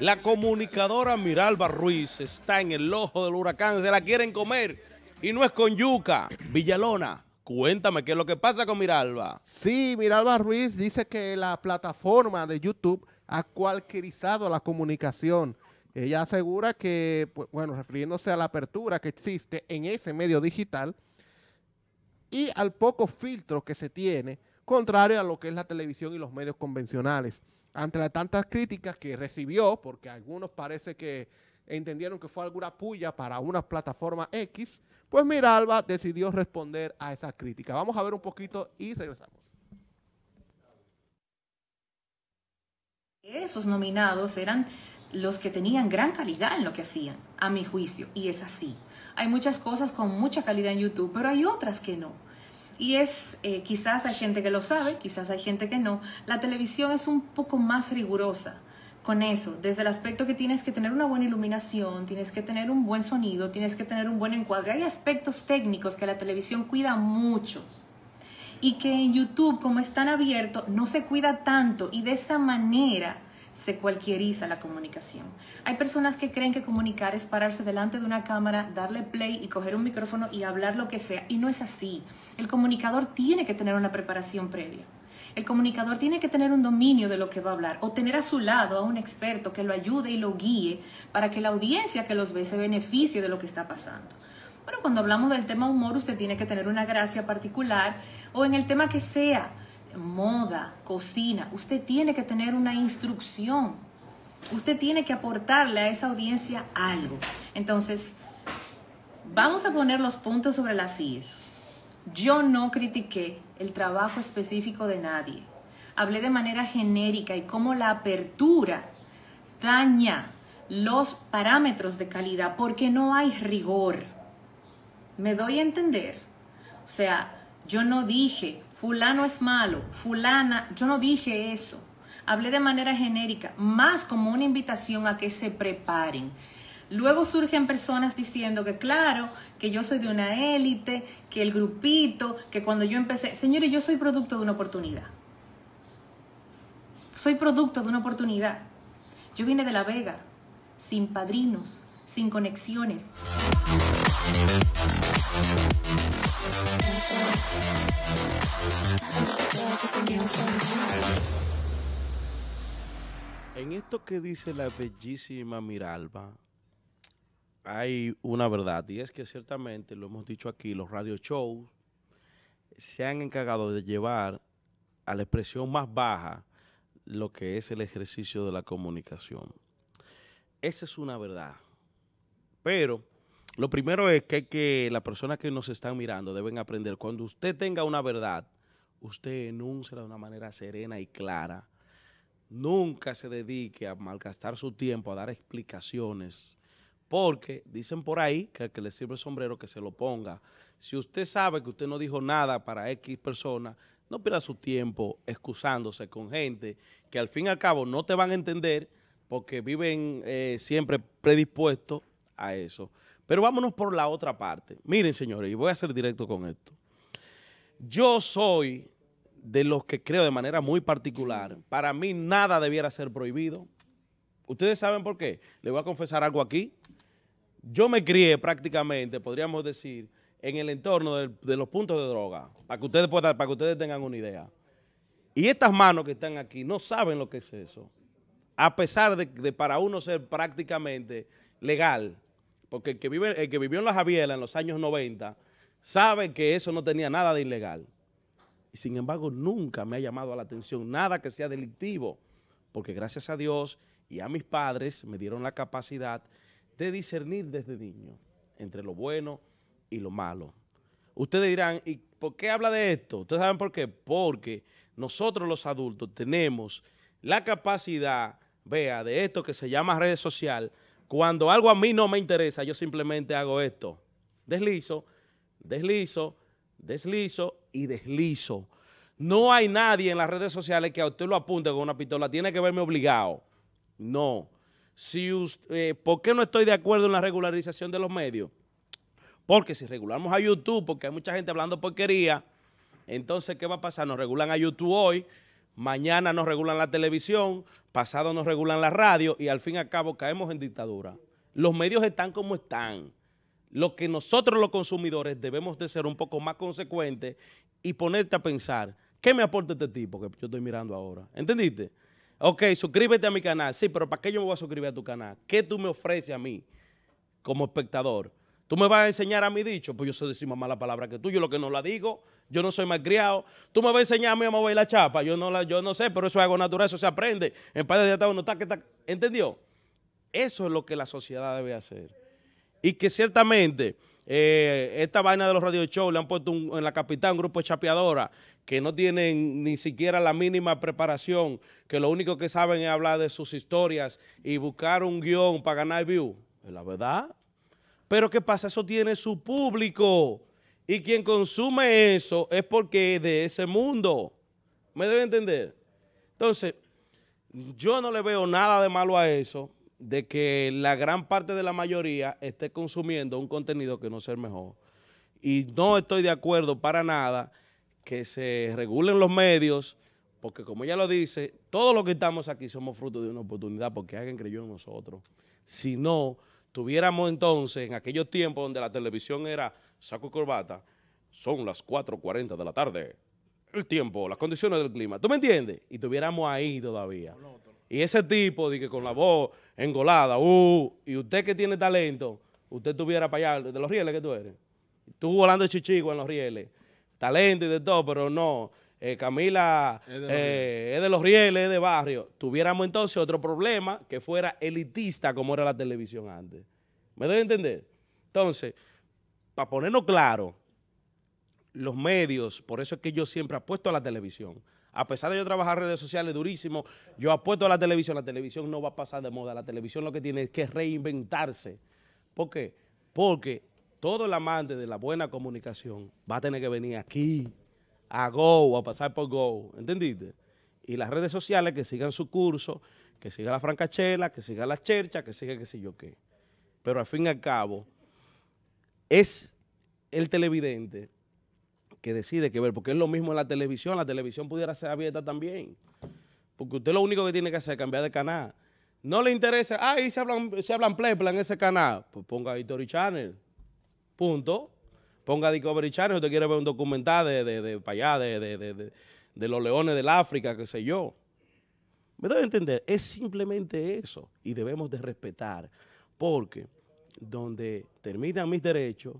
La comunicadora Miralba Ruiz está en el ojo del huracán, se la quieren comer y no es con yuca, Villalona. Cuéntame qué es lo que pasa con Miralba. Sí, Miralba Ruiz dice que la plataforma de YouTube ha cualquierizado la comunicación. Ella asegura que, bueno, refiriéndose a la apertura que existe en ese medio digital y al poco filtro que se tiene, contrario a lo que es la televisión y los medios convencionales ante las tantas críticas que recibió, porque algunos parece que entendieron que fue alguna puya para una plataforma X, pues Miralba decidió responder a esa crítica. Vamos a ver un poquito y regresamos. Esos nominados eran los que tenían gran calidad en lo que hacían, a mi juicio, y es así. Hay muchas cosas con mucha calidad en YouTube, pero hay otras que no y es, eh, quizás hay gente que lo sabe, quizás hay gente que no, la televisión es un poco más rigurosa con eso, desde el aspecto que tienes que tener una buena iluminación, tienes que tener un buen sonido, tienes que tener un buen encuadre. Hay aspectos técnicos que la televisión cuida mucho y que en YouTube, como es tan abierto, no se cuida tanto y de esa manera se cualquieriza la comunicación. Hay personas que creen que comunicar es pararse delante de una cámara, darle play y coger un micrófono y hablar lo que sea, y no es así. El comunicador tiene que tener una preparación previa. El comunicador tiene que tener un dominio de lo que va a hablar o tener a su lado a un experto que lo ayude y lo guíe para que la audiencia que los ve se beneficie de lo que está pasando. Bueno, cuando hablamos del tema humor, usted tiene que tener una gracia particular o en el tema que sea moda, cocina. Usted tiene que tener una instrucción. Usted tiene que aportarle a esa audiencia algo. Entonces, vamos a poner los puntos sobre las IES. Yo no critiqué el trabajo específico de nadie. Hablé de manera genérica y cómo la apertura daña los parámetros de calidad porque no hay rigor. ¿Me doy a entender? O sea, yo no dije fulano es malo, fulana, yo no dije eso. Hablé de manera genérica, más como una invitación a que se preparen. Luego surgen personas diciendo que claro, que yo soy de una élite, que el grupito, que cuando yo empecé, señores, yo soy producto de una oportunidad. Soy producto de una oportunidad. Yo vine de La Vega, sin padrinos, sin conexiones. En esto que dice la bellísima Miralba, hay una verdad, y es que ciertamente, lo hemos dicho aquí, los radio shows se han encargado de llevar a la expresión más baja lo que es el ejercicio de la comunicación. Esa es una verdad. Pero lo primero es que, las personas que nos están mirando deben aprender, cuando usted tenga una verdad, usted enuncia de una manera serena y clara. Nunca se dedique a malgastar su tiempo a dar explicaciones, porque dicen por ahí que al que le sirve el sombrero que se lo ponga. Si usted sabe que usted no dijo nada para X persona, no pierda su tiempo excusándose con gente que al fin y al cabo no te van a entender porque viven eh, siempre predispuestos a eso. Pero vámonos por la otra parte. Miren, señores, y voy a ser directo con esto. Yo soy de los que creo de manera muy particular. Para mí nada debiera ser prohibido. Ustedes saben por qué. Les voy a confesar algo aquí. Yo me crié prácticamente, podríamos decir, en el entorno de los puntos de droga, para que, ustedes para que ustedes tengan una idea. Y estas manos que están aquí no saben lo que es eso. A pesar de, de para uno ser prácticamente legal, porque el que, vivió en la Javiela en los años 90 sabe que eso no tenía nada de ilegal. Y sin embargo, nunca me ha llamado a la atención nada que sea delictivo, porque gracias a Dios y a mis padres me dieron la capacidad de discernir desde niño entre lo bueno y lo malo. Ustedes dirán, ¿y por qué habla de esto? ¿Ustedes saben por qué? Porque nosotros los adultos tenemos la capacidad, vea, de esto que se llama red social, cuando algo a mí no me interesa, yo simplemente hago esto. Deslizo, deslizo, deslizo y deslizo. No hay nadie en las redes sociales que a usted lo apunte con una pistola. Tiene que verme obligado. No. Si usted, eh, ¿Por qué no estoy de acuerdo en la regularización de los medios? Porque si regulamos a YouTube, porque hay mucha gente hablando porquería, entonces, ¿qué va a pasar? Nos regulan a YouTube hoy, mañana nos regulan la televisión, pasado nos regulan la radio y al fin y al cabo caemos en dictadura. Los medios están como están. Lo que nosotros los consumidores debemos de ser un poco más consecuentes y ponerte a pensar, ¿qué me aporta este tipo que yo estoy mirando ahora? ¿Entendiste? Ok, suscríbete a mi canal. Sí, pero ¿para qué yo me voy a suscribir a tu canal? ¿Qué tú me ofreces a mí como espectador? ¿Tú me vas a enseñar a mi dicho? Pues yo sé decir más mala palabra que tú. Yo lo que no la digo, yo no soy más criado. ¿Tú me vas a enseñar a mí a mover la chapa? Yo no, la, yo no sé, pero eso es algo natural, eso se aprende. En padre de Estado no está, que está. ¿Entendió? Eso es lo que la sociedad debe hacer. Y que ciertamente eh, esta vaina de los radio shows le han puesto en la capital un grupo de chapeadoras que no tienen ni siquiera la mínima preparación, que lo único que saben es hablar de sus historias y buscar un guión para ganar view. Es la verdad. Pero ¿qué pasa? Eso tiene su público. Y quien consume eso es porque es de ese mundo. ¿Me debe entender? Entonces, yo no le veo nada de malo a eso, de que la gran parte de la mayoría esté consumiendo un contenido que no sea el mejor. Y no estoy de acuerdo para nada que se regulen los medios, porque como ella lo dice, todos los que estamos aquí somos fruto de una oportunidad porque alguien creyó en nosotros. Si no, tuviéramos entonces, en aquellos tiempos donde la televisión era saco y corbata, son las 4.40 de la tarde, el tiempo, las condiciones del clima, ¿tú me entiendes? Y tuviéramos ahí todavía. Y ese tipo, de que con la voz engolada, uh, y usted que tiene talento, usted tuviera para allá, de los rieles que tú eres. Tú volando de chichigo en los rieles, talento y de todo, pero no. Eh, Camila eh, es de, los rieles, es de barrio, tuviéramos entonces otro problema que fuera elitista como era la televisión antes. ¿Me doy entender? Entonces, para ponernos claro, los medios, por eso es que yo siempre apuesto a la televisión. A pesar de yo trabajar redes sociales durísimo, yo apuesto a la televisión. La televisión no va a pasar de moda. La televisión lo que tiene es que reinventarse. ¿Por qué? Porque todo el amante de la buena comunicación va a tener que venir aquí a Go, a pasar por Go, ¿entendiste? Y las redes sociales que sigan su curso, que siga la francachela, que siga la chercha, que siga qué sé yo qué. Pero al fin y al cabo, es el televidente que decide qué ver, porque es lo mismo en la televisión, la televisión pudiera ser abierta también, porque usted lo único que tiene que hacer es cambiar de canal. No le interesa, ah, ahí se hablan, se hablan play, en ese canal, pues ponga History Channel, punto ponga Discovery Channel, usted quiere ver un documental de, de, allá, de, de, los leones del África, qué sé yo. Me debe entender, es simplemente eso y debemos de respetar, porque donde terminan mis derechos,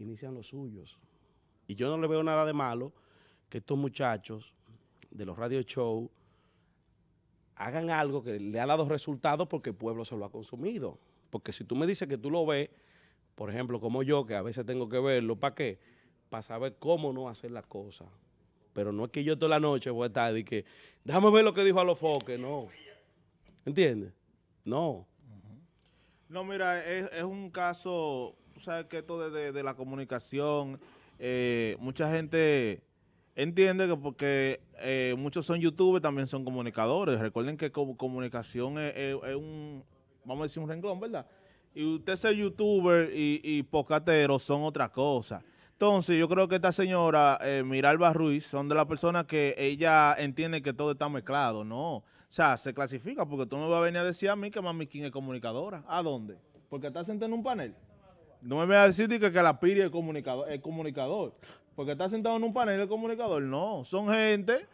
inician los suyos. Y yo no le veo nada de malo que estos muchachos de los radio show hagan algo que le ha dado resultados porque el pueblo se lo ha consumido. Porque si tú me dices que tú lo ves por ejemplo, como yo, que a veces tengo que verlo, ¿para qué? Para saber cómo no hacer las cosas. Pero no es que yo toda la noche voy a estar y que, déjame ver lo que dijo a los foques, no. ¿Entiendes? No. No, mira, es, un caso, tú sabes que esto de, la comunicación, eh, mucha gente entiende que porque eh, muchos son youtubers, también son comunicadores. Recuerden que comunicación es un, vamos a decir, un renglón, ¿verdad? y usted ser youtuber y, y pocatero son otra cosa. Entonces, yo creo que esta señora, eh, Miralba Ruiz, son de las personas que ella entiende que todo está mezclado, ¿no? O sea, se clasifica, porque tú me vas a venir a decir a mí que Mami King es comunicadora. ¿A dónde? Porque está sentado en un panel. No me voy a decir que, la pira es comunicador, es comunicador. Porque está sentado en un panel de comunicador. No, son gente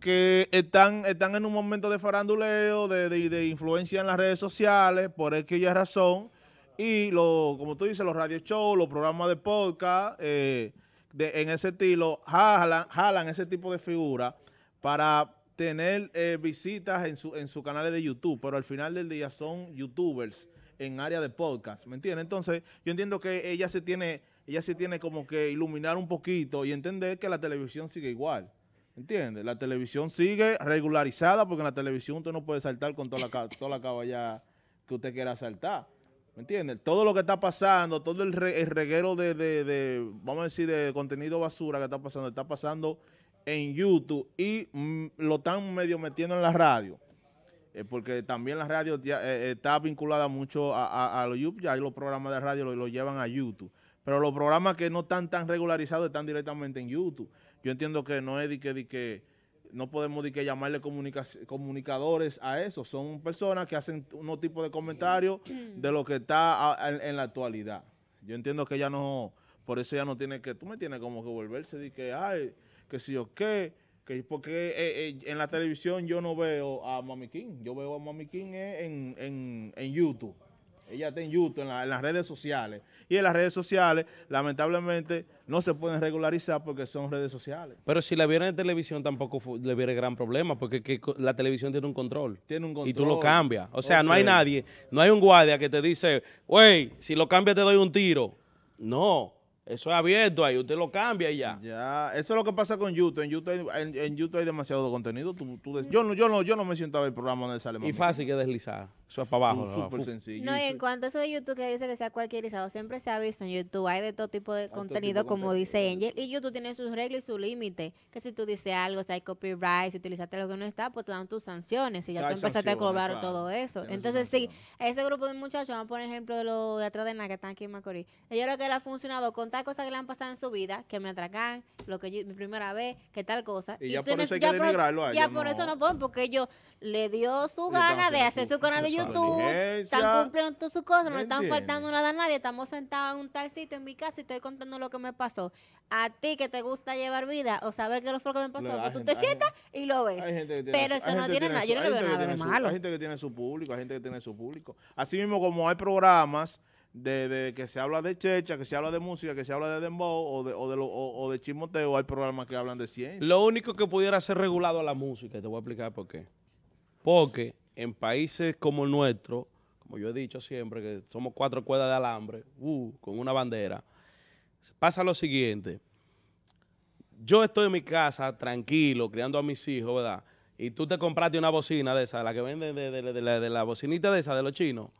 que están, están en un momento de faranduleo, de, influencia en las redes sociales, por aquella razón. Y lo, como tú dices, los radio shows, los programas de podcast, eh, de, en ese estilo, jalan, jalan ese tipo de figura para tener eh, visitas en su, en sus canales de YouTube, pero al final del día son youtubers en área de podcast, ¿me entiendes? Entonces, yo entiendo que ella se tiene, ella se tiene como que iluminar un poquito y entender que la televisión sigue igual. ¿Entiendes? La televisión sigue regularizada porque en la televisión usted no puede saltar con toda la, toda la caballa que usted quiera saltar. ¿Me entiendes? Todo lo que está pasando, todo el, reguero de, de, vamos a decir, de contenido basura que está pasando, está pasando en YouTube y mm, lo están medio metiendo en la radio. Eh, porque también la radio eh, eh, está vinculada mucho a, YouTube, ya los programas de radio los lo llevan a YouTube. Pero los programas que no están tan regularizados están directamente en YouTube yo entiendo que no es de que, no podemos de que llamarle comunicadores a eso, son personas que hacen unos tipo de comentarios de lo que está en la actualidad. Yo entiendo que ya no, por eso ya no tiene que, tú me tienes como que volverse de que, ay, que si o qué, que porque eh, eh, en la televisión yo no veo a Mami King, yo veo a Mami King eh, en, en, en YouTube. Ella está en YouTube, en, las redes sociales. Y en las redes sociales, lamentablemente, no se pueden regularizar porque son redes sociales. Pero si la vieron en televisión tampoco le viene gran problema, porque la televisión tiene un control. Tiene un control. Y tú lo cambias. O sea, no hay nadie, no hay un guardia que te dice, wey, si lo cambias te doy un tiro. No, eso es abierto ahí, usted lo cambia y ya. Ya, eso es lo que pasa con YouTube. En YouTube, en, YouTube hay demasiado contenido. yo, no, yo, no, yo no me el programa donde sale Y fácil que deslizar. Eso es para abajo. Súper sencillo. No, y en cuanto a eso de YouTube que dice que sea cualquier izado, siempre se ha visto en YouTube. Hay de todo tipo de contenido, como dice Angel. Y YouTube tiene sus reglas y su límite. Que si tú dices algo, si hay copyright, si utilizaste lo que no está, pues te dan tus sanciones. Y ya te tú empezaste a cobrar todo eso. Entonces, sí, ese grupo de muchachos, vamos a poner ejemplo de los de atrás de nada que están aquí en Macorís. yo lo que le ha funcionado contar cosas que le han pasado en su vida, que me atracan, lo que mi primera vez, que tal cosa. Y, ya por eso hay que eso porque yo, le dio su gana de hacer su canal de YouTube, están cumpliendo sus cosas, no le están faltando nada a nadie, estamos sentados en un sitio en mi casa y estoy contando lo que me pasó. A ti que te gusta llevar vida o saber qué fue lo que me pasó, pues tú te sientas y lo ves. Pero eso, no tiene nada, yo no le veo nada de malo. Hay gente que tiene su público, hay gente que tiene su público. Así mismo como hay programas de, que se habla de checha, que se habla de música, que se habla de dembow o de, o de, o, de chismoteo, hay programas que hablan de ciencia. Lo único que pudiera ser regulado es la música, y te voy a explicar por qué. Porque en países como el nuestro, como yo he dicho siempre, que somos cuatro cuerdas de alambre, uh, con una bandera, pasa lo siguiente. Yo estoy en mi casa, tranquilo, criando a mis hijos, ¿verdad? Y tú te compraste una bocina de esa, la que venden de, de, la, la, bocinita de esa, de los chinos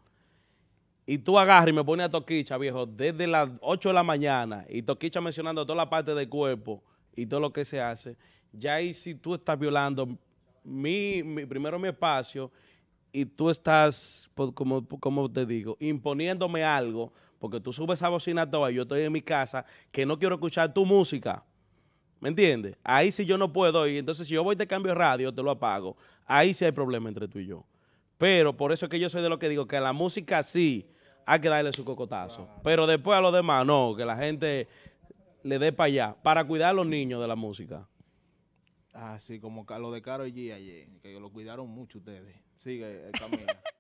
y tú agarras y me pones a Toquicha, viejo, desde las 8 de la mañana, y Toquicha mencionando toda la parte del cuerpo y todo lo que se hace, ya ahí si tú estás violando mi, primero mi espacio y tú estás, pues, como, te digo, imponiéndome algo, porque tú subes esa bocina toda y yo estoy en mi casa, que no quiero escuchar tu música. ¿Me entiendes? Ahí sí yo no puedo y Entonces, si yo voy te cambio radio, te lo apago. Ahí sí hay problema entre tú y yo. Pero por eso es que yo soy de lo que digo, que la música sí, hay que darle su cocotazo. Pero después a los demás, no, que la gente le dé para allá, para cuidar a los niños de la música. Así ah, como lo de Caro G ayer, que lo cuidaron mucho ustedes. Sigue el camino.